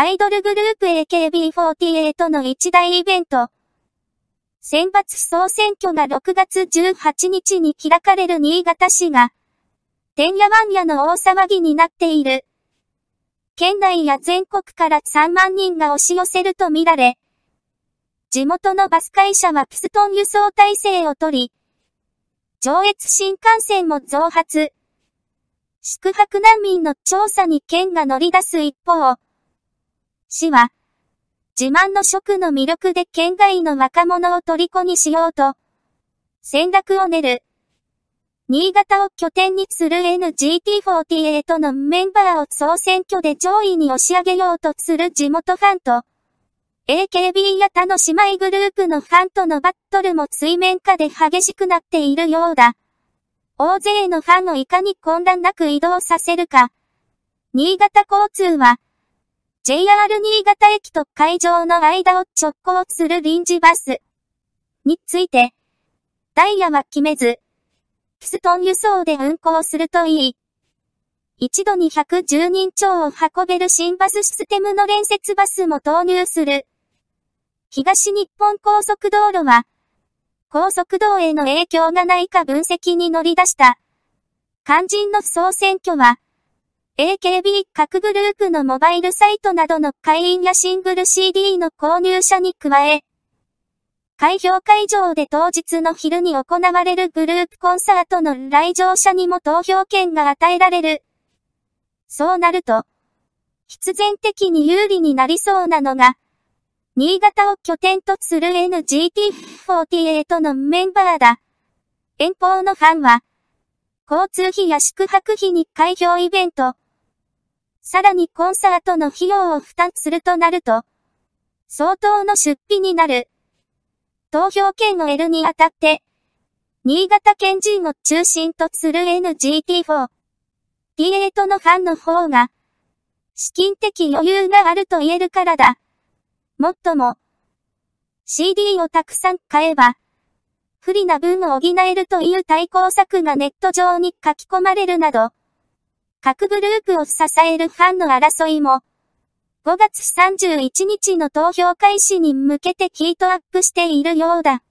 アイドルグループ AKB48 の一大イベント。選抜総選挙が6月18日に開かれる新潟市が、てんやわんやの大騒ぎになっている。県内や全国から3万人が押し寄せるとみられ、地元のバス会社はピストン輸送体制を取り、上越新幹線も増発。宿泊難民の調査に県が乗り出す一方、市は、自慢の食の魅力で県外の若者を虜にしようと、戦略を練る。新潟を拠点にする NGT48 のメンバーを総選挙で上位に押し上げようとする地元ファンと、AKB や他の姉妹グループのファンとのバトルも水面下で激しくなっているようだ。大勢のファンをいかに混乱なく移動させるか。新潟交通は、JR 新潟駅と会場の間を直行する臨時バスについて、ダイヤは決めず、ピストン輸送で運行するといい。一度に110人超を運べる新バスシステムの連接バスも投入する。東日本高速道路は、高速道への影響がないか分析に乗り出した。肝心の総選挙は、AKB 各グループのモバイルサイトなどの会員やシングル CD の購入者に加え、開票会場で当日の昼に行われるグループコンサートの来場者にも投票権が与えられる。そうなると、必然的に有利になりそうなのが、新潟を拠点とする NGT48 のメンバーだ。遠方のファンは、交通費や宿泊費に開票イベント、さらにコンサートの費用を負担するとなると、相当の出費になる。投票権を得るにあたって、新潟県人を中心とする NGT4、T8 のファンの方が、資金的余裕があると言えるからだ。もっとも、CD をたくさん買えば、不利な分を補えるという対抗策がネット上に書き込まれるなど、各グループを支えるファンの争いも、5月31日の投票開始に向けてヒートアップしているようだ。